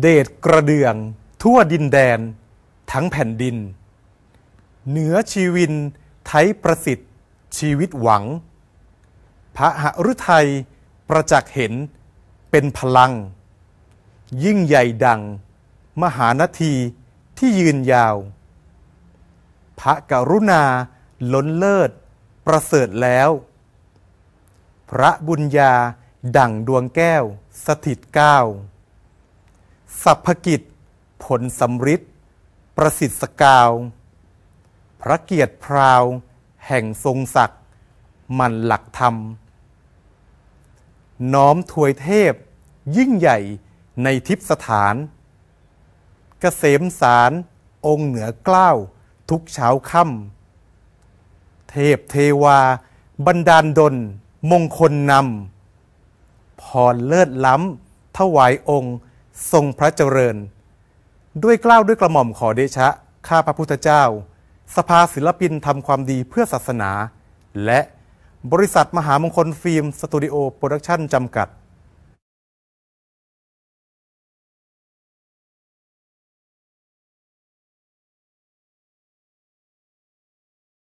เดชกระเดื่อง ทั่วดินแดน ทั้งแผ่นดิน เหนือชีวินไทยประสิทธิ์ชีวิตหวัง พระหฤทัยประจักษ์เห็นเป็นพลัง ยิ่งใหญ่ดัง มหานาทีที่ยืนยาว พระกรุณาล้นเลิศประเสริฐแล้ว พระบุญญาดั่งดวงแก้วสถิตก้าวสัพพกิจผลสำริดประสิทธิ์สกาว พระเกียรติพราวแห่งทรงศักดิ์มันหลักธรรม น้อมถวยเทพยิ่งใหญ่ในทิพสถานกเกษมสารองค์เหนือกล้าวทุกเช้าค่ำ เทพเทวา บรรดาลดลมงคลนำพรเลิศล้ำถวายองค์ทรงพระเจริญ ด้วยกล้าวด้วยกระหม่อมขอเดชะ ข้าพระพุทธเจ้า สภาศิลปินทำความดีเพื่อศาสนา และบริษัทมหามงคลฟิล์มสตูดิโอโปรดักชั่นจำกัด